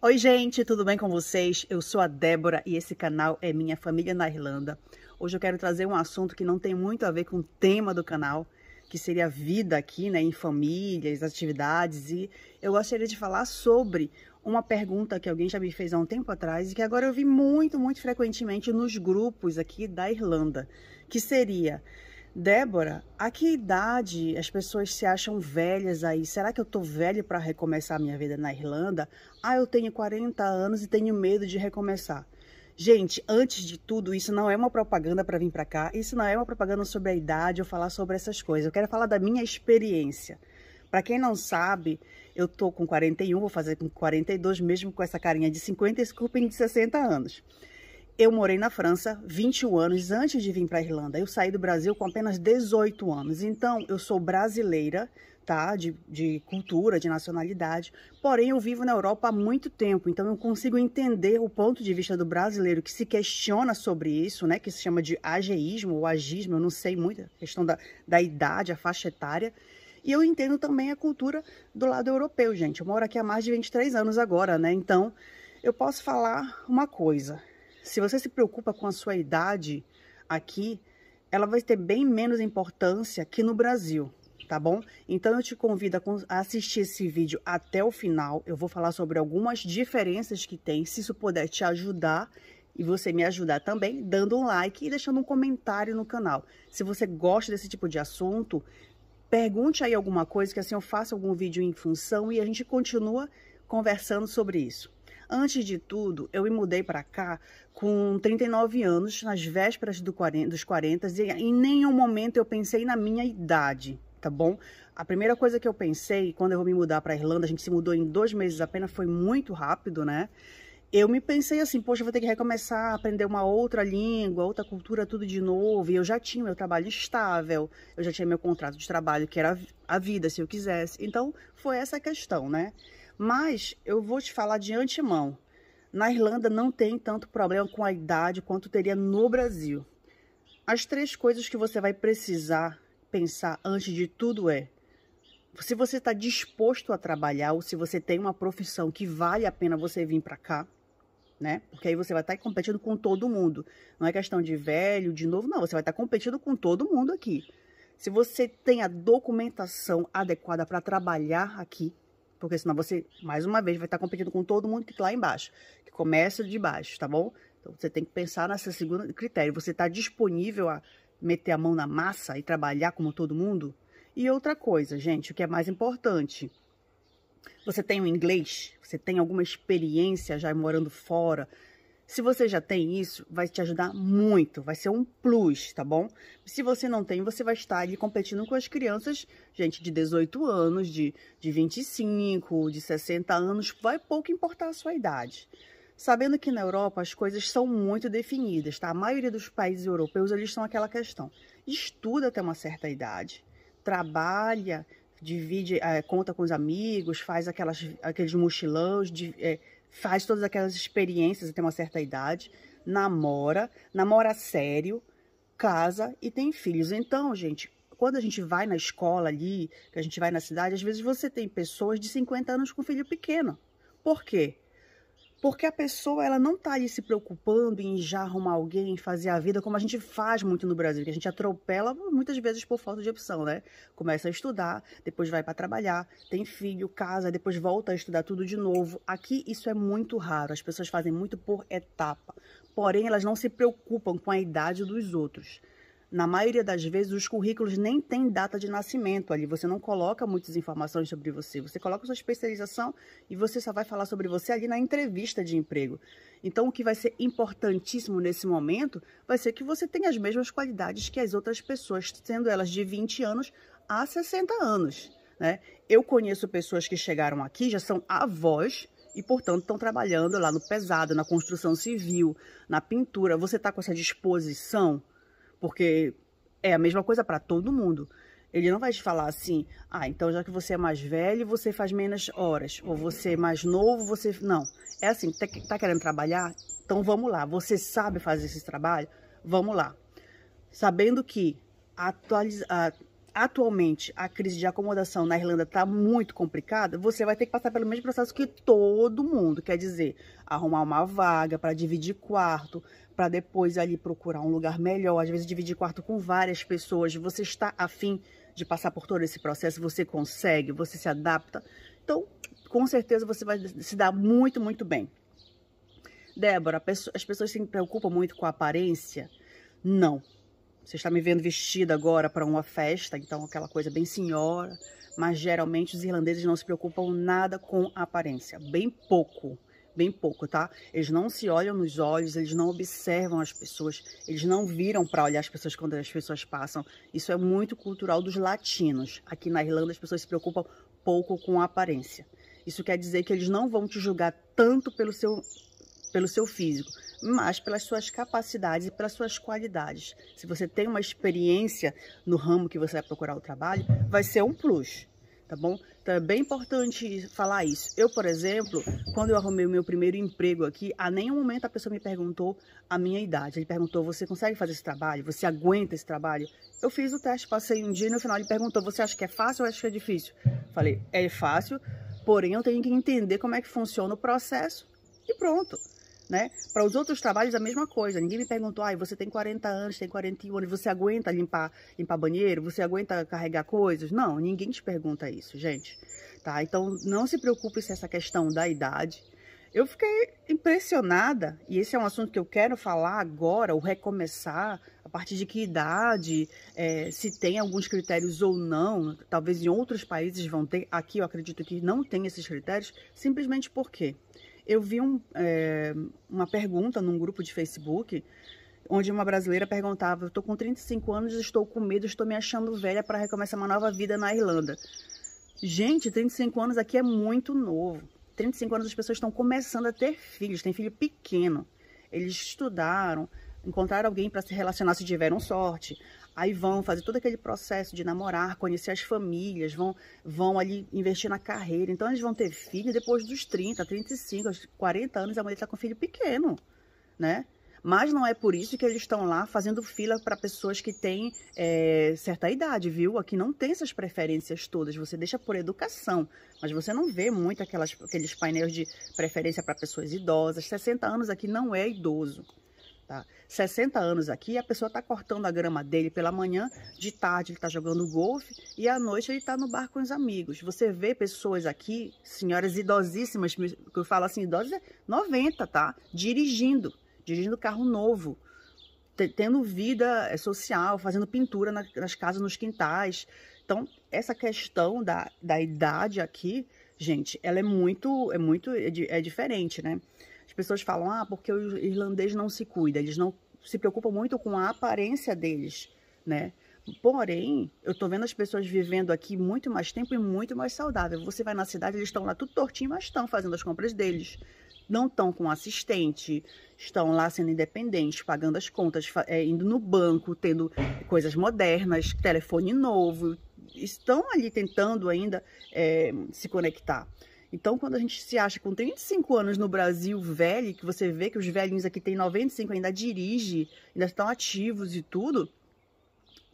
Oi, gente, tudo bem com vocês? Eu sou a Débora e esse canal é Minha Família na Irlanda. Hoje eu quero trazer um assunto que não tem muito a ver com o tema do canal, que seria a vida aqui, né, em famílias, atividades, e eu gostaria de falar sobre uma pergunta que alguém já me fez há um tempo atrás e que agora eu vi muito, muito frequentemente nos grupos aqui da Irlanda, que seria: Débora, a que idade as pessoas se acham velhas aí? Será que eu tô velha para recomeçar a minha vida na Irlanda? Ah, eu tenho 40 anos e tenho medo de recomeçar. Gente, antes de tudo, isso não é uma propaganda para vir para cá, isso não é uma propaganda sobre a idade ou falar sobre essas coisas. Eu quero falar da minha experiência. Para quem não sabe, eu tô com 41, vou fazer com 42 mesmo com essa carinha de 50 e esse corpinho de 60 anos. Eu morei na França 21 anos antes de vir para a Irlanda. Eu saí do Brasil com apenas 18 anos. Então, eu sou brasileira, tá? De, de cultura, de nacionalidade. Porém, eu vivo na Europa há muito tempo. Então, eu consigo entender o ponto de vista do brasileiro que se questiona sobre isso, né? Que se chama de ageísmo ou agismo. Eu não sei muito. A questão da, da idade, a faixa etária. E eu entendo também a cultura do lado europeu, gente. Eu moro aqui há mais de 23 anos agora, né? Então, eu posso falar uma coisa se você se preocupa com a sua idade aqui, ela vai ter bem menos importância que no Brasil, tá bom? Então eu te convido a assistir esse vídeo até o final. Eu vou falar sobre algumas diferenças que tem, se isso puder te ajudar e você me ajudar também dando um like e deixando um comentário no canal. Se você gosta desse tipo de assunto, pergunte aí alguma coisa que assim eu faça algum vídeo em função e a gente continua conversando sobre isso. Antes de tudo, eu me mudei para cá com 39 anos, nas vésperas do 40, dos 40, e em nenhum momento eu pensei na minha idade, tá bom? A primeira coisa que eu pensei quando eu vou me mudar para Irlanda, a gente se mudou em dois meses apenas, foi muito rápido, né? Eu me pensei assim, poxa, vou ter que recomeçar, aprender uma outra língua, outra cultura, tudo de novo. E eu já tinha meu trabalho estável, eu já tinha meu contrato de trabalho, que era a vida, se eu quisesse. Então, foi essa a questão, né? Mas eu vou te falar de antemão. Na Irlanda não tem tanto problema com a idade quanto teria no Brasil. As três coisas que você vai precisar pensar antes de tudo é se você está disposto a trabalhar ou se você tem uma profissão que vale a pena você vir para cá, né? Porque aí você vai estar tá competindo com todo mundo. Não é questão de velho, de novo, não. Você vai estar tá competindo com todo mundo aqui. Se você tem a documentação adequada para trabalhar aqui, porque senão você, mais uma vez, vai estar competindo com todo mundo que está lá embaixo, que começa de baixo, tá bom? Então você tem que pensar nesse segundo critério. Você está disponível a meter a mão na massa e trabalhar como todo mundo? E outra coisa, gente, o que é mais importante. Você tem o inglês? Você tem alguma experiência já morando fora? Se você já tem isso, vai te ajudar muito, vai ser um plus, tá bom? Se você não tem, você vai estar ali competindo com as crianças, gente, de 18 anos, de, de 25, de 60 anos, vai pouco importar a sua idade. Sabendo que na Europa as coisas são muito definidas, tá? A maioria dos países europeus, eles são aquela questão. Estuda até uma certa idade, trabalha, divide, é, conta com os amigos, faz aquelas, aqueles mochilões, de, eh, é, faz todas aquelas experiências até uma certa idade, namora, namora sério, casa e tem filhos. Então, gente, quando a gente vai na escola ali, que a gente vai na cidade, às vezes você tem pessoas de 50 anos com filho pequeno. Por quê? Porque a pessoa ela não está ali se preocupando em já arrumar alguém, fazer a vida, como a gente faz muito no Brasil, que a gente atropela muitas vezes por falta de opção, né? Começa a estudar, depois vai para trabalhar, tem filho, casa, depois volta a estudar tudo de novo. Aqui isso é muito raro, as pessoas fazem muito por etapa. Porém, elas não se preocupam com a idade dos outros. Na maioria das vezes, os currículos nem têm data de nascimento ali. Você não coloca muitas informações sobre você. Você coloca sua especialização e você só vai falar sobre você ali na entrevista de emprego. Então, o que vai ser importantíssimo nesse momento vai ser que você tenha as mesmas qualidades que as outras pessoas, sendo elas de 20 anos a 60 anos. Né? Eu conheço pessoas que chegaram aqui, já são avós, e, portanto, estão trabalhando lá no pesado, na construção civil, na pintura. Você está com essa disposição? Porque é a mesma coisa para todo mundo. Ele não vai te falar assim, ah, então já que você é mais velho, você faz menos horas. Ou você é mais novo, você. Não. É assim, tá, tá querendo trabalhar? Então vamos lá. Você sabe fazer esse trabalho? Vamos lá. Sabendo que atualiza, atualmente a crise de acomodação na Irlanda está muito complicada, você vai ter que passar pelo mesmo processo que todo mundo. Quer dizer, arrumar uma vaga para dividir quarto, para depois ali procurar um lugar melhor. Às vezes dividir quarto com várias pessoas. Você está afim de passar por todo esse processo, você consegue, você se adapta. Então, com certeza você vai se dar muito, muito bem. Débora, as pessoas se preocupam muito com a aparência? Não. Você está me vendo vestida agora para uma festa, então aquela coisa bem senhora, mas geralmente os irlandeses não se preocupam nada com a aparência, bem pouco, bem pouco, tá? Eles não se olham nos olhos, eles não observam as pessoas, eles não viram para olhar as pessoas quando as pessoas passam. Isso é muito cultural dos latinos. Aqui na Irlanda as pessoas se preocupam pouco com a aparência. Isso quer dizer que eles não vão te julgar tanto pelo seu pelo seu físico, mas pelas suas capacidades e pelas suas qualidades. Se você tem uma experiência no ramo que você vai procurar o trabalho, vai ser um plus, tá bom? Então é bem importante falar isso. Eu, por exemplo, quando eu arrumei o meu primeiro emprego aqui, a nenhum momento a pessoa me perguntou a minha idade. Ele perguntou, você consegue fazer esse trabalho? Você aguenta esse trabalho? Eu fiz o teste, passei um dia e no final ele perguntou, você acha que é fácil ou acha que é difícil? Falei, é fácil, porém eu tenho que entender como é que funciona o processo e pronto né? Para os outros trabalhos, a mesma coisa. Ninguém me perguntou, ai, ah, você tem 40 anos, tem 41 anos, você aguenta limpar, limpar banheiro? Você aguenta carregar coisas? Não, ninguém te pergunta isso, gente, tá? Então, não se preocupe se essa questão da idade. Eu fiquei impressionada, e esse é um assunto que eu quero falar agora, o recomeçar, a partir de que idade, é, se tem alguns critérios ou não, talvez em outros países vão ter, aqui eu acredito que não tem esses critérios, simplesmente por quê? eu vi um, é, uma pergunta num grupo de Facebook, onde uma brasileira perguntava: "Eu tô com 35 anos, estou com medo, estou me achando velha para recomeçar uma nova vida na Irlanda". Gente, 35 anos aqui é muito novo. 35 anos as pessoas estão começando a ter filhos, tem filho pequeno. Eles estudaram, encontraram alguém para se relacionar se tiveram sorte. Aí vão fazer todo aquele processo de namorar, conhecer as famílias, vão, vão ali investir na carreira. Então eles vão ter filho depois dos 30, 35, 40 anos, a mulher está com filho pequeno, né? Mas não é por isso que eles estão lá fazendo fila para pessoas que têm é, certa idade, viu? Aqui não tem essas preferências todas, você deixa por educação, mas você não vê muito aquelas, aqueles painéis de preferência para pessoas idosas. 60 anos aqui não é idoso. Tá? 60 anos aqui, a pessoa está cortando a grama dele pela manhã, de tarde ele está jogando golfe e à noite ele está no bar com os amigos. Você vê pessoas aqui, senhoras idosíssimas, que eu falo assim, idosas é 90, tá? Dirigindo, dirigindo carro novo, tendo vida é, social, fazendo pintura nas casas, nos quintais. Então, essa questão da, da idade aqui, gente, ela é muito, é muito, é, é diferente, né? pessoas falam, ah, porque o irlandês não se cuida, eles não se preocupam muito com a aparência deles, né? Porém, eu tô vendo as pessoas vivendo aqui muito mais tempo e muito mais saudável. Você vai na cidade, eles estão lá tudo tortinho, mas estão fazendo as compras deles. Não estão com assistente, estão lá sendo independentes, pagando as contas, é, indo no banco, tendo coisas modernas, telefone novo. Estão ali tentando ainda é, se conectar. Então, quando a gente se acha com 35 anos no Brasil velho, que você vê que os velhinhos aqui têm 95, ainda dirige, ainda estão ativos e tudo,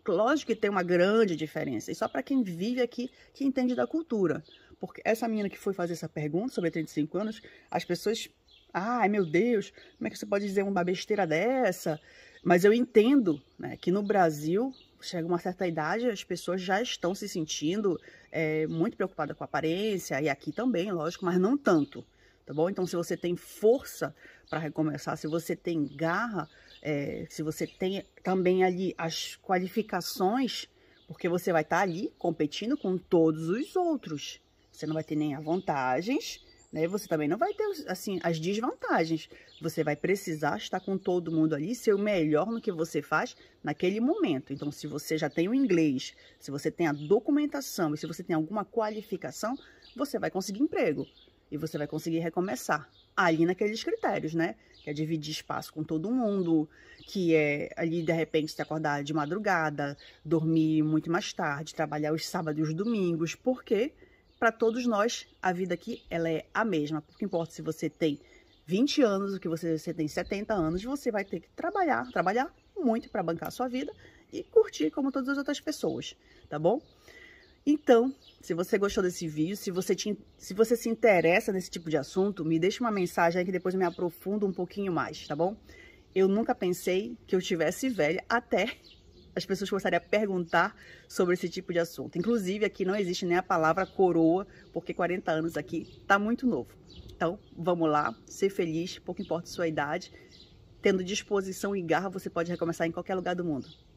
lógico que tem uma grande diferença. E só para quem vive aqui, que entende da cultura. Porque essa menina que foi fazer essa pergunta sobre 35 anos, as pessoas. Ai, meu Deus, como é que você pode dizer uma besteira dessa? Mas eu entendo né, que no Brasil chega uma certa idade, as pessoas já estão se sentindo é, muito preocupadas com a aparência, e aqui também, lógico, mas não tanto, tá bom? Então, se você tem força para recomeçar, se você tem garra, é, se você tem também ali as qualificações, porque você vai estar tá ali competindo com todos os outros. Você não vai ter nem a vantagens né? Você também não vai ter, assim, as desvantagens. Você vai precisar estar com todo mundo ali, ser o melhor no que você faz naquele momento. Então, se você já tem o inglês, se você tem a documentação e se você tem alguma qualificação, você vai conseguir emprego e você vai conseguir recomeçar ali naqueles critérios, né? Que é dividir espaço com todo mundo, que é ali de repente se acordar de madrugada, dormir muito mais tarde, trabalhar os sábados e os domingos, porque para todos nós, a vida aqui ela é a mesma. Pouco importa se você tem 20 anos, o que você, você tem 70 anos, você vai ter que trabalhar, trabalhar muito para bancar a sua vida e curtir como todas as outras pessoas, tá bom? Então, se você gostou desse vídeo, se você, te, se você se interessa nesse tipo de assunto, me deixa uma mensagem aí que depois eu me aprofundo um pouquinho mais, tá bom? Eu nunca pensei que eu tivesse velha até as pessoas começarem a perguntar sobre esse tipo de assunto. Inclusive, aqui não existe nem a palavra coroa, porque 40 anos aqui está muito novo. Então, vamos lá, ser feliz, pouco importa a sua idade. Tendo disposição e garra, você pode recomeçar em qualquer lugar do mundo.